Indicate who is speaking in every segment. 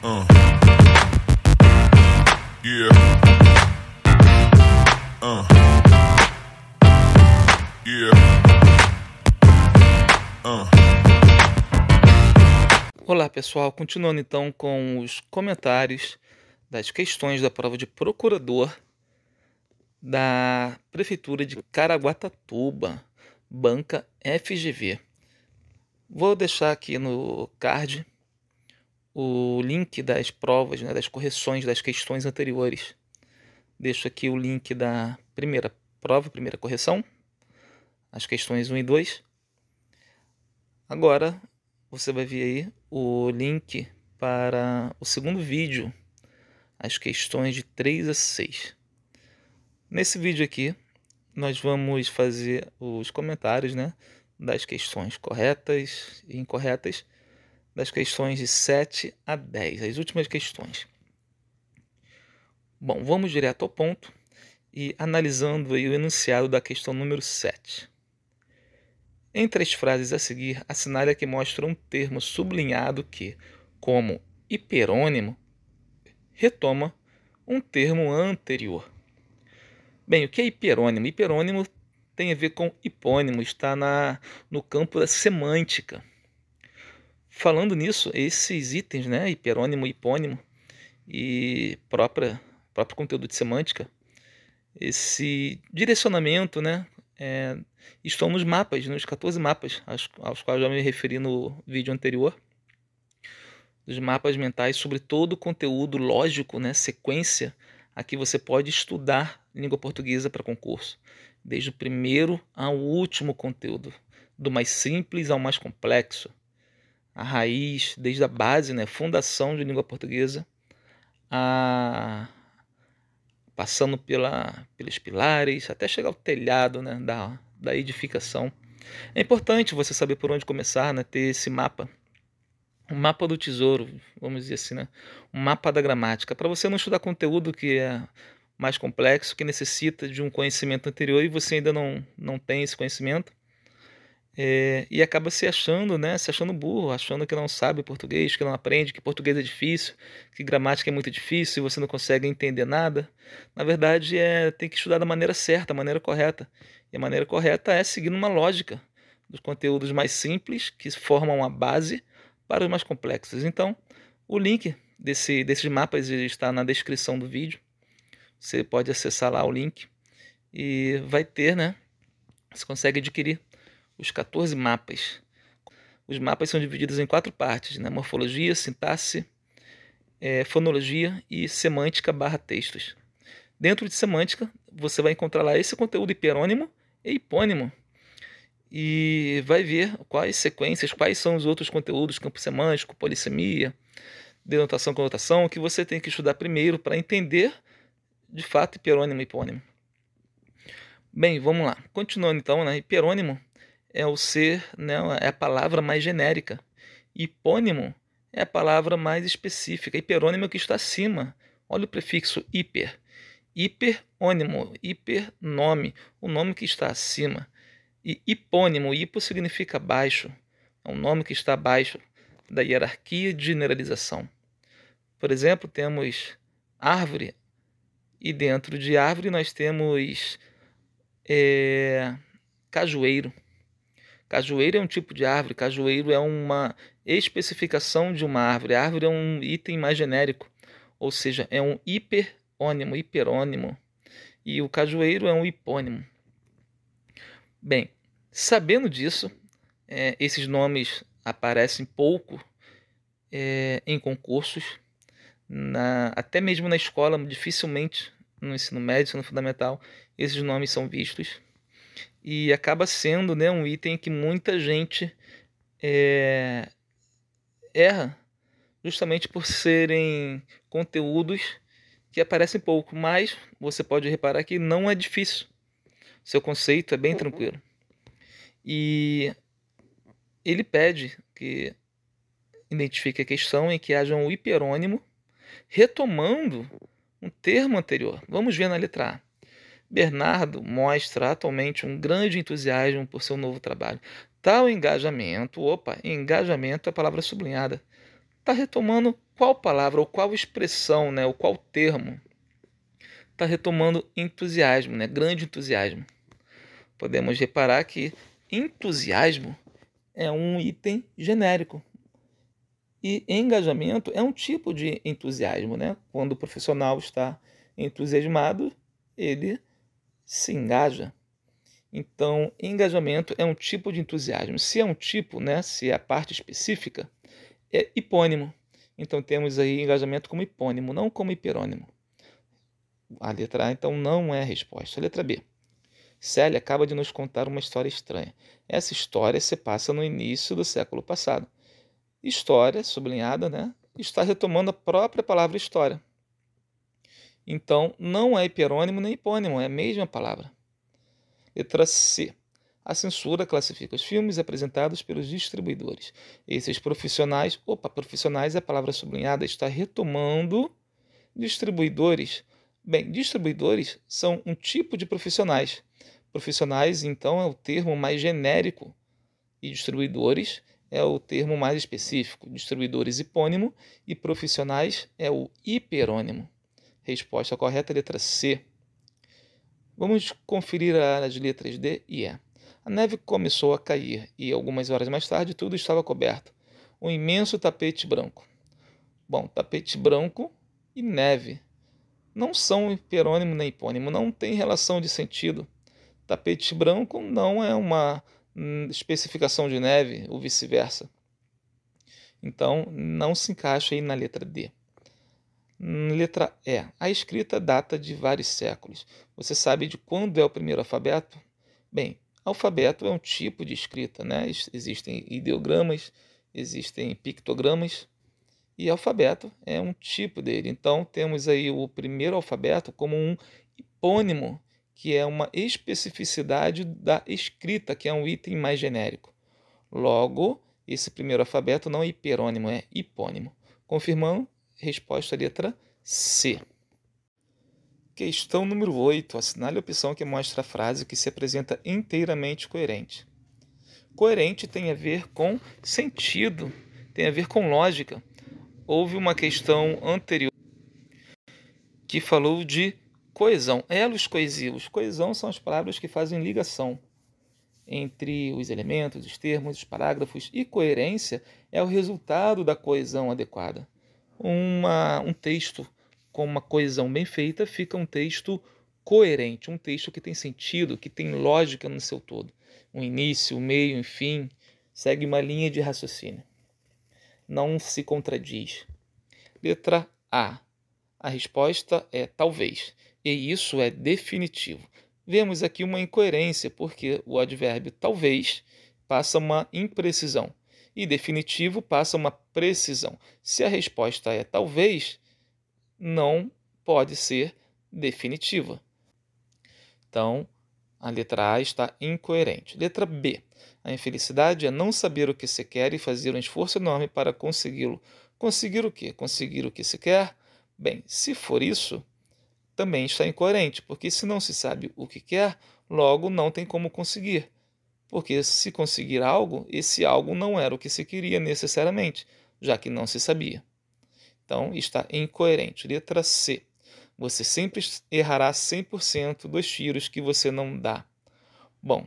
Speaker 1: Uh. Yeah. Uh. Yeah. Uh. Olá pessoal, continuando então com os comentários das questões da prova de procurador da Prefeitura de Caraguatatuba, banca FGV. Vou deixar aqui no card o link das provas, né, das correções das questões anteriores. Deixo aqui o link da primeira prova, primeira correção, as questões 1 e 2. Agora você vai ver aí o link para o segundo vídeo, as questões de 3 a 6. Nesse vídeo aqui, nós vamos fazer os comentários né, das questões corretas e incorretas das questões de 7 a 10, as últimas questões. Bom, vamos direto ao ponto e analisando o enunciado da questão número 7. Entre as frases a seguir, assinale a que mostra um termo sublinhado que, como hiperônimo, retoma um termo anterior. Bem, o que é hiperônimo? Hiperônimo tem a ver com hipônimo, está na, no campo da semântica. Falando nisso, esses itens, né, hiperônimo e hipônimo e própria, próprio conteúdo de semântica, esse direcionamento, né, é, estão nos mapas, nos 14 mapas aos, aos quais já me referi no vídeo anterior, dos mapas mentais sobre todo o conteúdo lógico, né, sequência, a que você pode estudar língua portuguesa para concurso, desde o primeiro ao último conteúdo, do mais simples ao mais complexo a raiz, desde a base, né, fundação de língua portuguesa, a passando pela, pelos pilares, até chegar ao telhado né, da, da edificação. É importante você saber por onde começar, né, ter esse mapa, um mapa do tesouro, vamos dizer assim, né, um mapa da gramática, para você não estudar conteúdo que é mais complexo, que necessita de um conhecimento anterior e você ainda não, não tem esse conhecimento, é, e acaba se achando, né, se achando burro, achando que não sabe português, que não aprende, que português é difícil, que gramática é muito difícil, e você não consegue entender nada. Na verdade, é tem que estudar da maneira certa, da maneira correta. E a maneira correta é seguindo uma lógica dos conteúdos mais simples que formam a base para os mais complexos. Então, o link desse, desses mapas está na descrição do vídeo. Você pode acessar lá o link e vai ter, né? Você consegue adquirir os 14 mapas. Os mapas são divididos em quatro partes, né? morfologia, sintaxe, é, fonologia e semântica barra textos. Dentro de semântica, você vai encontrar lá esse conteúdo hiperônimo e hipônimo. E vai ver quais sequências, quais são os outros conteúdos, campo semântico, polissemia, denotação, conotação, que você tem que estudar primeiro para entender, de fato, hiperônimo e hipônimo. Bem, vamos lá. Continuando então, né? Hiperônimo é o ser, né, é a palavra mais genérica. Hipônimo é a palavra mais específica. Hiperônimo é o que está acima. Olha o prefixo hiper. Hiperônimo, hipernome, o nome que está acima. E hipônimo, hipo significa baixo. É um nome que está abaixo da hierarquia de generalização. Por exemplo, temos árvore, e dentro de árvore nós temos é, cajueiro. Cajueiro é um tipo de árvore, cajueiro é uma especificação de uma árvore. A árvore é um item mais genérico, ou seja, é um hiperônimo, hiperônimo. E o cajueiro é um hipônimo. Bem, sabendo disso, é, esses nomes aparecem pouco é, em concursos, na, até mesmo na escola, dificilmente no ensino médio, no fundamental, esses nomes são vistos e acaba sendo né, um item que muita gente é, erra, justamente por serem conteúdos que aparecem pouco, mas você pode reparar que não é difícil. Seu conceito é bem uhum. tranquilo. E ele pede que identifique a questão em que haja um hiperônimo, retomando um termo anterior. Vamos ver na letra A. Bernardo mostra atualmente um grande entusiasmo por seu novo trabalho. Tal engajamento, opa, engajamento é a palavra sublinhada, está retomando qual palavra, ou qual expressão, né, ou qual termo. Está retomando entusiasmo, né, grande entusiasmo. Podemos reparar que entusiasmo é um item genérico. E engajamento é um tipo de entusiasmo, né? Quando o profissional está entusiasmado, ele se engaja. Então, engajamento é um tipo de entusiasmo. Se é um tipo, né, se é a parte específica, é hipônimo. Então temos aí engajamento como hipônimo, não como hiperônimo. A letra A, então, não é a resposta. É a letra B. Célia acaba de nos contar uma história estranha. Essa história se passa no início do século passado. História, sublinhada, né, está retomando a própria palavra história. Então, não é hiperônimo nem hipônimo, é a mesma palavra. Letra C. A censura classifica os filmes apresentados pelos distribuidores. Esses profissionais, opa, profissionais, é a palavra sublinhada está retomando distribuidores. Bem, distribuidores são um tipo de profissionais. Profissionais, então, é o termo mais genérico e distribuidores é o termo mais específico. Distribuidores hipônimo e profissionais é o hiperônimo. Resposta correta, letra C. Vamos conferir as letras D e E. A neve começou a cair e, algumas horas mais tarde, tudo estava coberto. Um imenso tapete branco. Bom, tapete branco e neve não são hiperônimo nem hipônimo, não tem relação de sentido. Tapete branco não é uma hum, especificação de neve ou vice-versa. Então, não se encaixa aí na letra D. Hum, letra E. A escrita data de vários séculos. Você sabe de quando é o primeiro alfabeto? Bem, alfabeto é um tipo de escrita, né? Existem ideogramas, existem pictogramas e alfabeto é um tipo dele. Então temos aí o primeiro alfabeto como um hipônimo, que é uma especificidade da escrita, que é um item mais genérico. Logo, esse primeiro alfabeto não é hiperônimo, é hipônimo. Confirmando, Resposta letra C. Questão número 8. Assinale a opção que mostra a frase que se apresenta inteiramente coerente. Coerente tem a ver com sentido, tem a ver com lógica. Houve uma questão anterior que falou de coesão, elos coesivos. Coesão são as palavras que fazem ligação entre os elementos, os termos, os parágrafos, e coerência é o resultado da coesão adequada uma, um texto com uma coesão bem feita fica um texto coerente, um texto que tem sentido, que tem lógica no seu todo. Um início, um meio, um fim, segue uma linha de raciocínio. Não se contradiz. Letra A. A resposta é talvez, e isso é definitivo. Vemos aqui uma incoerência, porque o advérbio talvez passa uma imprecisão e definitivo passa uma precisão. Se a resposta é talvez, não pode ser definitiva. Então, a letra A está incoerente. Letra B. A infelicidade é não saber o que se quer e fazer um esforço enorme para consegui-lo. Conseguir o quê? Conseguir o que se quer? Bem, se for isso, também está incoerente, porque se não se sabe o que quer, logo não tem como conseguir. Porque se conseguir algo, esse algo não era o que se queria necessariamente, já que não se sabia. Então, está incoerente. Letra C. Você sempre errará 100% dos tiros que você não dá. Bom,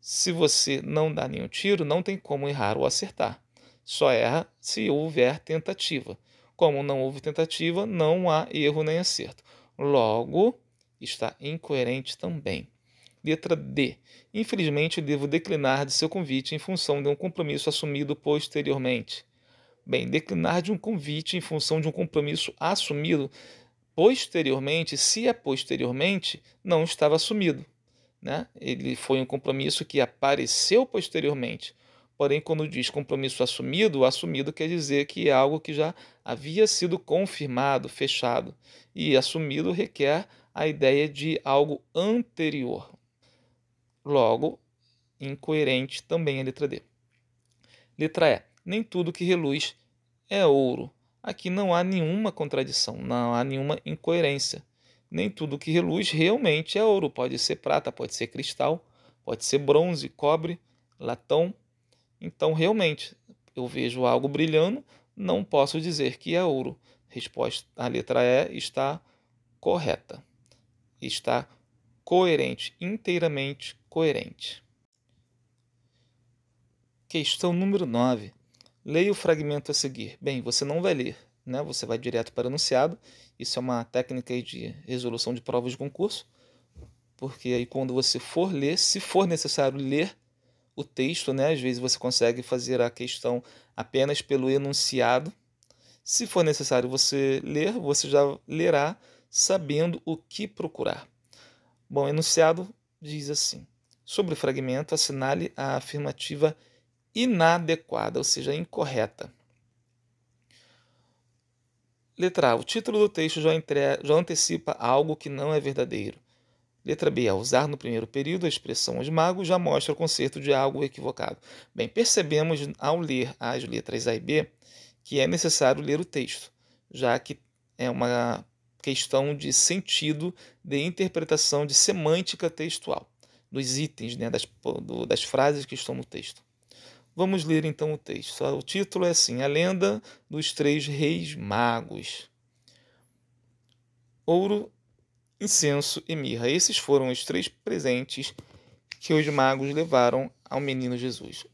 Speaker 1: se você não dá nenhum tiro, não tem como errar ou acertar. Só erra se houver tentativa. Como não houve tentativa, não há erro nem acerto. Logo, está incoerente também. Letra D. Infelizmente, devo declinar de seu convite em função de um compromisso assumido posteriormente. Bem, declinar de um convite em função de um compromisso assumido posteriormente, se é posteriormente, não estava assumido. Né? Ele foi um compromisso que apareceu posteriormente. Porém, quando diz compromisso assumido, assumido quer dizer que é algo que já havia sido confirmado, fechado. E assumido requer a ideia de algo anterior, Logo, incoerente também a letra D. Letra E. Nem tudo que reluz é ouro. Aqui não há nenhuma contradição, não há nenhuma incoerência. Nem tudo que reluz realmente é ouro. Pode ser prata, pode ser cristal, pode ser bronze, cobre, latão. Então, realmente, eu vejo algo brilhando, não posso dizer que é ouro. Resposta, a letra E está correta. Está coerente, inteiramente coerente. Questão número 9. Leia o fragmento a seguir. Bem, você não vai ler, né? Você vai direto para o enunciado. Isso é uma técnica de resolução de provas de concurso, porque aí quando você for ler, se for necessário ler o texto, né? Às vezes você consegue fazer a questão apenas pelo enunciado. Se for necessário você ler, você já lerá sabendo o que procurar. Bom, enunciado diz assim: Sobre o fragmento, assinale a afirmativa inadequada, ou seja, incorreta. Letra A. O título do texto já, entre... já antecipa algo que não é verdadeiro. Letra B. Ao usar no primeiro período a expressão os magos, já mostra o conceito de algo equivocado. Bem, percebemos ao ler as letras A e B que é necessário ler o texto, já que é uma questão de sentido, de interpretação, de semântica textual dos itens, né, das, do, das frases que estão no texto. Vamos ler então o texto. O título é assim: A Lenda dos Três Reis Magos. Ouro, incenso e mirra. Esses foram os três presentes que os magos levaram ao menino Jesus.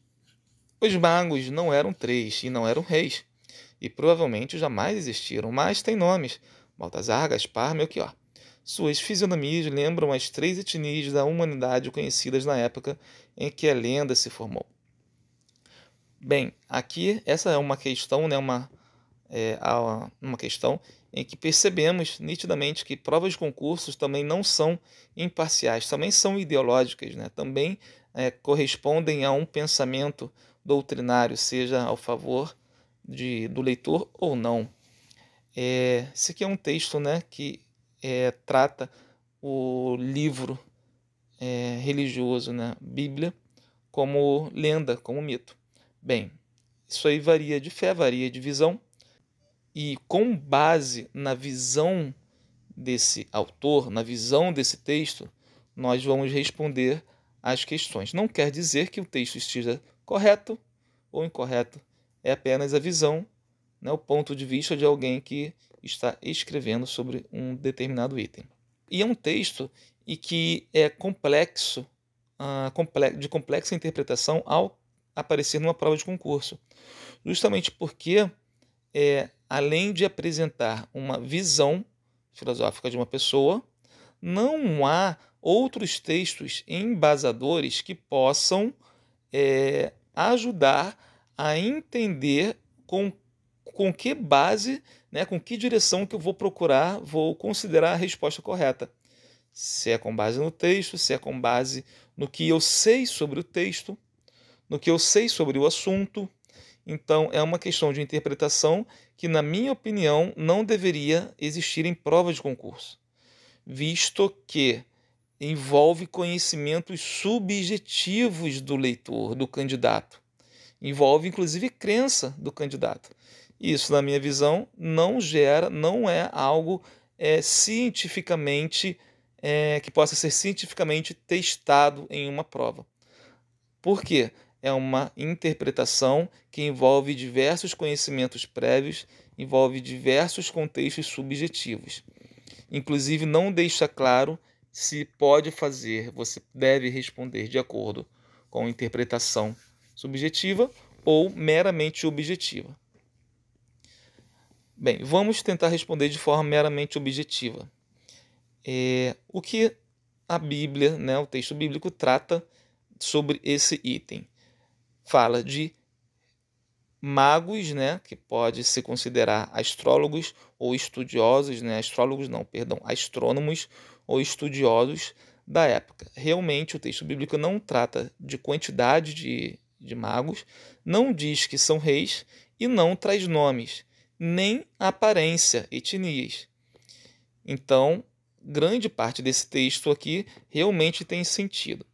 Speaker 1: Os magos não eram três e não eram reis, e provavelmente jamais existiram, mas têm nomes: Baltazar, Gaspar, Melchior. Suas fisionomias lembram as três etnias da humanidade conhecidas na época em que a lenda se formou. Bem, aqui essa é uma questão, né, uma, é, uma questão em que percebemos nitidamente que provas de concursos também não são imparciais, também são ideológicas, né, também é, correspondem a um pensamento doutrinário, seja ao favor de, do leitor ou não. É, esse aqui é um texto né, que é, trata o livro é, religioso, né, Bíblia, como lenda, como mito. Bem, isso aí varia de fé, varia de visão, e com base na visão desse autor, na visão desse texto, nós vamos responder às questões. Não quer dizer que o texto esteja correto ou incorreto, é apenas a visão, né, o ponto de vista de alguém que está escrevendo sobre um determinado item. E é um texto e que é complexo, ah, de complexa interpretação ao aparecer numa prova de concurso, justamente porque é, além de apresentar uma visão filosófica de uma pessoa, não há outros textos embasadores que possam é, ajudar a entender com com que base, né, com que direção que eu vou procurar, vou considerar a resposta correta. Se é com base no texto, se é com base no que eu sei sobre o texto, no que eu sei sobre o assunto. Então, é uma questão de interpretação que, na minha opinião, não deveria existir em provas de concurso, visto que envolve conhecimentos subjetivos do leitor, do candidato. Envolve, inclusive, crença do candidato. Isso, na minha visão, não gera, não é algo é, cientificamente é, que possa ser cientificamente testado em uma prova. Por quê? É uma interpretação que envolve diversos conhecimentos prévios, envolve diversos contextos subjetivos. Inclusive, não deixa claro se pode fazer, você deve responder de acordo com a interpretação subjetiva ou meramente objetiva. Bem, vamos tentar responder de forma meramente objetiva. É, o que a Bíblia, né, o texto bíblico, trata sobre esse item? Fala de magos, né, que pode se considerar astrólogos ou estudiosos, né, astrólogos não, perdão, astrônomos ou estudiosos da época. Realmente, o texto bíblico não trata de quantidade de, de magos, não diz que são reis e não traz nomes nem aparência, etnias. Então, grande parte desse texto aqui realmente tem sentido.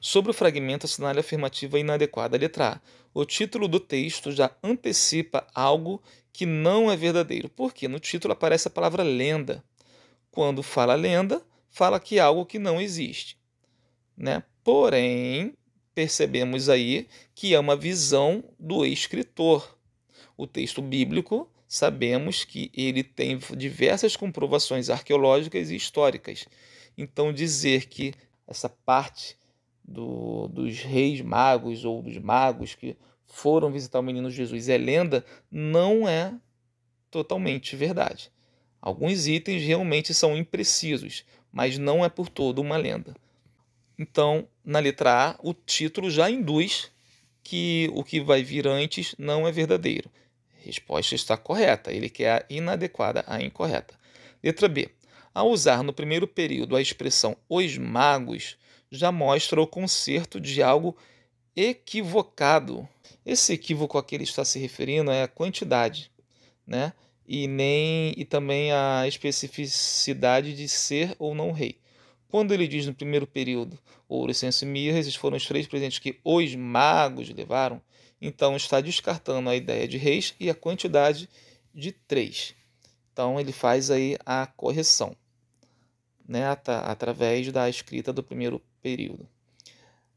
Speaker 1: Sobre o fragmento, assinale afirmativa é inadequada, letra A. O título do texto já antecipa algo que não é verdadeiro, porque no título aparece a palavra lenda. Quando fala lenda, fala que é algo que não existe. Né? Porém, percebemos aí que é uma visão do escritor, o texto bíblico, sabemos que ele tem diversas comprovações arqueológicas e históricas. Então, dizer que essa parte do, dos reis magos ou dos magos que foram visitar o menino Jesus é lenda, não é totalmente verdade. Alguns itens realmente são imprecisos, mas não é por todo uma lenda. Então, na letra A, o título já induz que o que vai vir antes não é verdadeiro. Resposta está correta. Ele quer a inadequada, a incorreta. Letra B. Ao usar no primeiro período a expressão os magos, já mostra o conserto de algo equivocado. Esse equívoco a que ele está se referindo é a quantidade, né? E nem e também a especificidade de ser ou não rei. Quando ele diz no primeiro período, ouro, incenso e mirra, esses foram os três presentes que os magos levaram, então está descartando a ideia de reis e a quantidade de três. Então ele faz aí a correção, né, at através da escrita do primeiro período.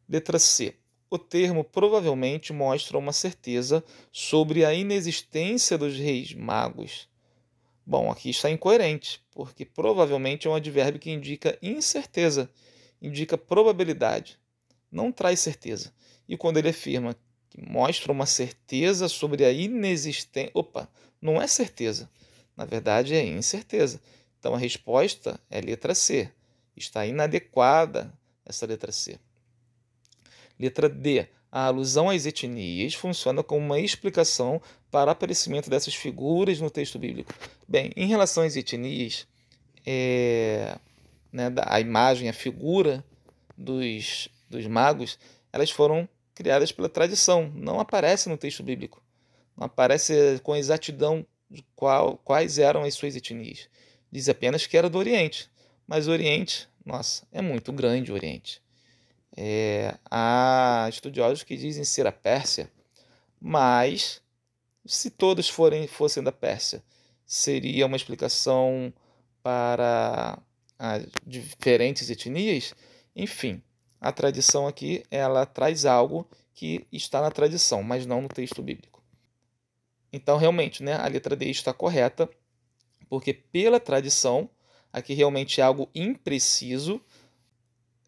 Speaker 1: Letra C. O termo provavelmente mostra uma certeza sobre a inexistência dos reis magos. Bom, aqui está incoerente, porque provavelmente é um advérbio que indica incerteza, indica probabilidade, não traz certeza. E quando ele afirma que mostra uma certeza sobre a inexistência. Opa, não é certeza. Na verdade, é incerteza. Então a resposta é letra C. Está inadequada essa letra C. Letra D. A alusão às etnias funciona como uma explicação para o aparecimento dessas figuras no texto bíblico. Bem, em relação às etnias, é, né, a imagem, a figura dos, dos magos, elas foram criadas pela tradição. Não aparece no texto bíblico. Não aparece com exatidão qual, quais eram as suas etnias. Diz apenas que era do Oriente. Mas o Oriente, nossa, é muito grande o Oriente. É, há estudiosos que dizem ser a Pérsia, mas se todos forem, fossem da Pérsia, seria uma explicação para as diferentes etnias? Enfim, a tradição aqui ela traz algo que está na tradição, mas não no texto bíblico. Então, realmente, né, a letra D está correta, porque pela tradição, aqui realmente é algo impreciso,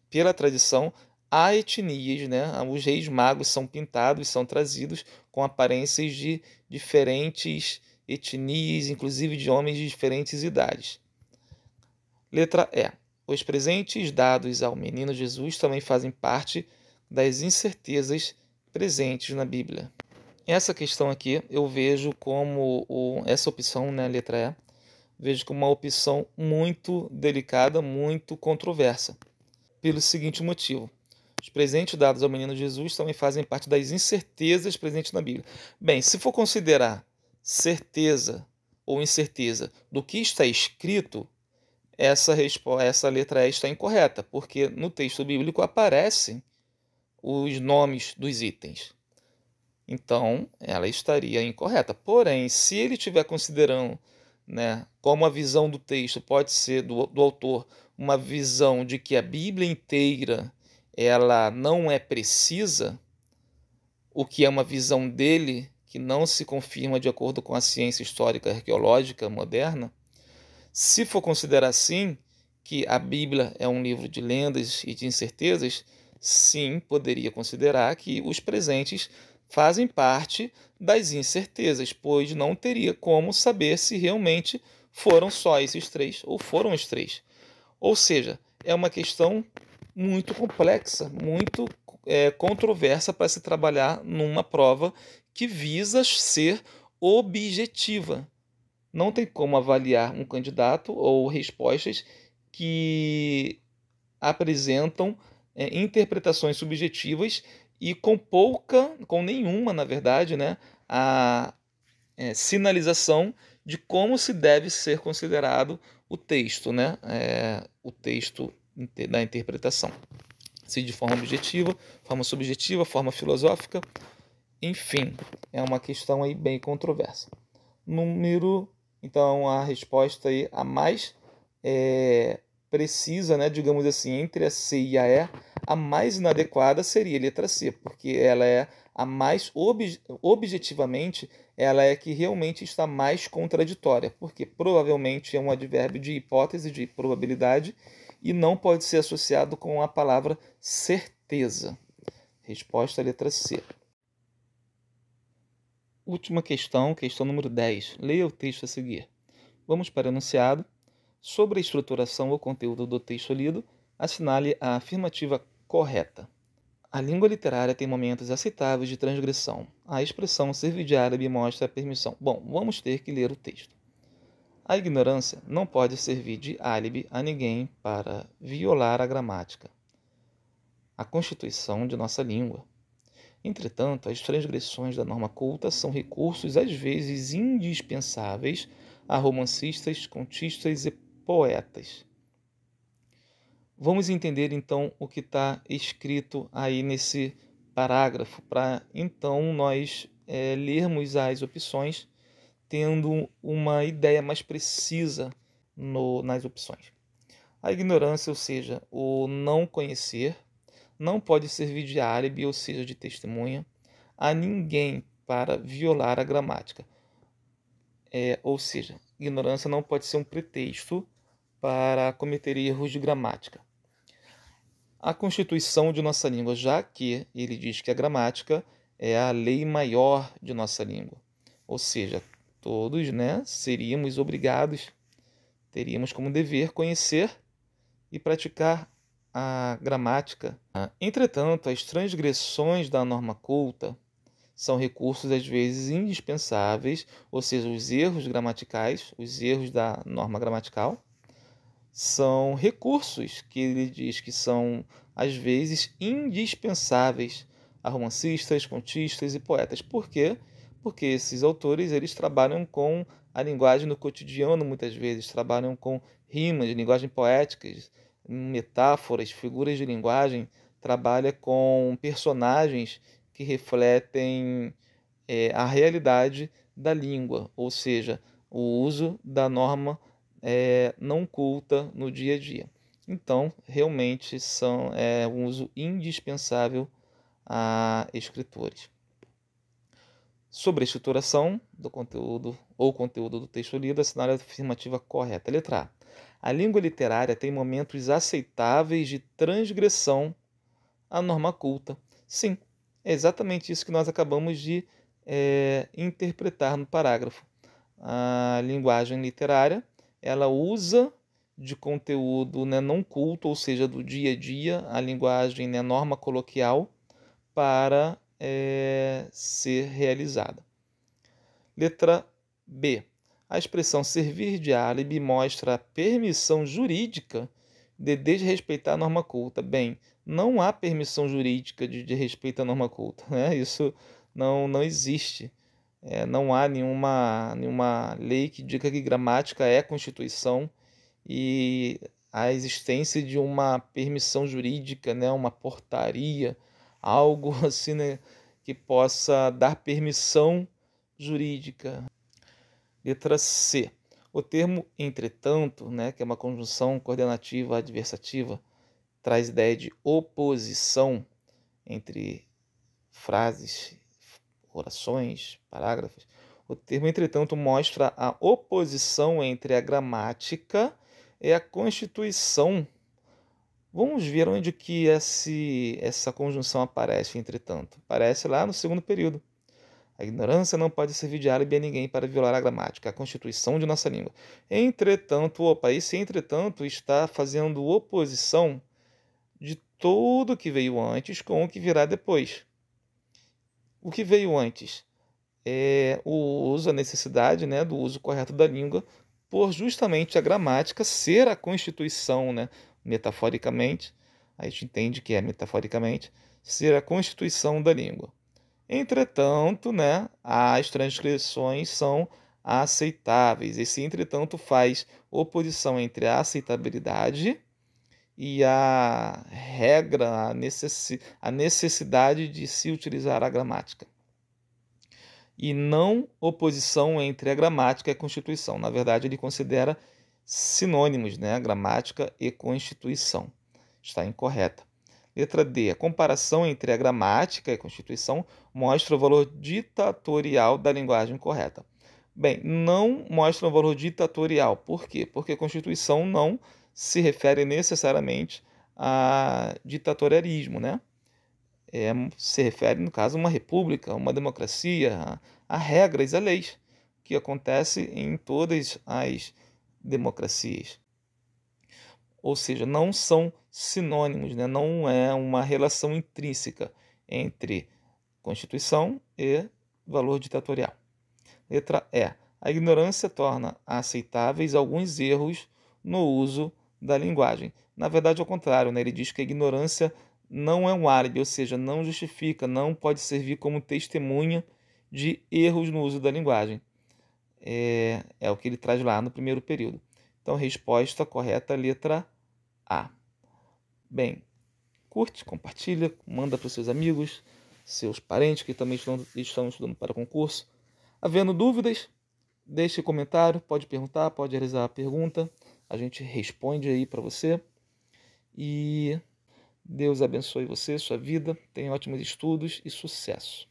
Speaker 1: pela tradição, há etnias, né, os reis magos são pintados, são trazidos com aparências de diferentes etnias, inclusive de homens de diferentes idades. Letra E. Os presentes dados ao menino Jesus também fazem parte das incertezas presentes na Bíblia. Essa questão aqui eu vejo como o, essa opção, né, letra E, vejo como uma opção muito delicada, muito controversa, pelo seguinte motivo. Os presentes dados ao menino Jesus também fazem parte das incertezas presentes na Bíblia. Bem, se for considerar certeza ou incerteza do que está escrito, essa, essa letra E está incorreta, porque no texto bíblico aparecem os nomes dos itens. Então, ela estaria incorreta. Porém, se ele estiver considerando né, como a visão do texto pode ser do, do autor uma visão de que a Bíblia inteira ela não é precisa, o que é uma visão dele que não se confirma de acordo com a ciência histórica arqueológica moderna, se for considerar assim que a Bíblia é um livro de lendas e de incertezas, sim, poderia considerar que os presentes fazem parte das incertezas, pois não teria como saber se realmente foram só esses três ou foram os três. Ou seja, é uma questão muito complexa, muito é, controversa para se trabalhar numa prova que visa ser objetiva não tem como avaliar um candidato ou respostas que apresentam é, interpretações subjetivas e com pouca, com nenhuma, na verdade, né, a é, sinalização de como se deve ser considerado o texto, né, é, o texto da interpretação. Se de forma objetiva, forma subjetiva, forma filosófica, enfim, é uma questão aí bem controversa. Número então, a resposta aí, a mais é, precisa, né, digamos assim, entre a C e a E, a mais inadequada seria a letra C, porque ela é a mais ob objetivamente, ela é que realmente está mais contraditória, porque provavelmente é um advérbio de hipótese, de probabilidade, e não pode ser associado com a palavra certeza. Resposta letra C. Última questão, questão número 10. Leia o texto a seguir. Vamos para o enunciado. Sobre a estruturação ou conteúdo do texto lido, assinale a afirmativa correta. A língua literária tem momentos aceitáveis de transgressão. A expressão servir de árabe mostra a permissão. Bom, vamos ter que ler o texto. A ignorância não pode servir de álibi a ninguém para violar a gramática, a constituição de nossa língua. Entretanto, as transgressões da norma culta são recursos às vezes indispensáveis a romancistas, contistas e poetas. Vamos entender então o que está escrito aí nesse parágrafo, para então nós é, lermos as opções, tendo uma ideia mais precisa no, nas opções. A ignorância, ou seja, o não conhecer, não pode servir de álibi, ou seja, de testemunha, a ninguém para violar a gramática. É, ou seja, ignorância não pode ser um pretexto para cometer erros de gramática. A constituição de nossa língua, já que ele diz que a gramática é a lei maior de nossa língua. Ou seja, todos né, seríamos obrigados, teríamos como dever conhecer e praticar a gramática. Ah, entretanto, as transgressões da norma culta são recursos às vezes indispensáveis, ou seja, os erros gramaticais, os erros da norma gramatical, são recursos que ele diz que são às vezes indispensáveis a romancistas, contistas e poetas. Por quê? Porque esses autores eles trabalham com a linguagem do cotidiano muitas vezes, trabalham com rimas, linguagem poéticas, metáforas, figuras de linguagem, trabalha com personagens que refletem é, a realidade da língua, ou seja, o uso da norma é, não culta no dia a dia. Então, realmente são é um uso indispensável a escritores. Sobre a estruturação do conteúdo ou conteúdo do texto lido, assinale a afirmativa correta. Letra A a língua literária tem momentos aceitáveis de transgressão à norma culta. Sim, é exatamente isso que nós acabamos de é, interpretar no parágrafo. A linguagem literária ela usa de conteúdo né, não culto, ou seja, do dia a dia, a linguagem né, norma coloquial, para é, ser realizada. Letra B. A expressão servir de álibi mostra a permissão jurídica de desrespeitar a norma culta. Bem, não há permissão jurídica de, desrespeitar a norma culta, né? Isso não, não existe. É, não há nenhuma, nenhuma lei que diga que gramática é constituição e a existência de uma permissão jurídica, né, uma portaria, algo assim, né, que possa dar permissão jurídica. Letra C. O termo entretanto, né, que é uma conjunção coordenativa adversativa, traz ideia de oposição entre frases, orações, parágrafos. O termo entretanto mostra a oposição entre a gramática e a constituição. Vamos ver onde que esse, essa conjunção aparece, entretanto. Aparece lá no segundo período. A ignorância não pode servir de álibi a ninguém para violar a gramática, a constituição de nossa língua. Entretanto, o país, entretanto, está fazendo oposição de tudo que veio antes com o que virá depois. O que veio antes é o uso, a necessidade né, do uso correto da língua, por justamente a gramática ser a constituição, né, metaforicamente, a gente entende que é metaforicamente, ser a constituição da língua. Entretanto, né, as transcrições são aceitáveis. Esse entretanto faz oposição entre a aceitabilidade e a regra, a, necessidade de se utilizar a gramática. E não oposição entre a gramática e a constituição. Na verdade, ele considera sinônimos, né? Gramática e constituição. Está incorreta. Letra D. A comparação entre a gramática e a constituição mostra o valor ditatorial da linguagem correta. Bem, não mostra o valor ditatorial. Por quê? Porque a Constituição não se refere necessariamente a ditatorialismo, né? É, se refere, no caso, a uma república, uma democracia, a, a regras, a leis, que acontece em todas as democracias. Ou seja, não são sinônimos, né? não é uma relação intrínseca entre Constituição e valor ditatorial. Letra E. A ignorância torna aceitáveis alguns erros no uso da linguagem. Na verdade, ao contrário, né? ele diz que a ignorância não é um árabe, ou seja, não justifica, não pode servir como testemunha de erros no uso da linguagem. É, é o que ele traz lá no primeiro período. Então, resposta correta, letra A. Bem, curte, compartilha, manda para os seus amigos seus parentes que também estão, estão estudando para concurso. Havendo dúvidas, deixe comentário, pode perguntar, pode realizar a pergunta, a gente responde aí para você. E Deus abençoe você, sua vida, tenha ótimos estudos e sucesso.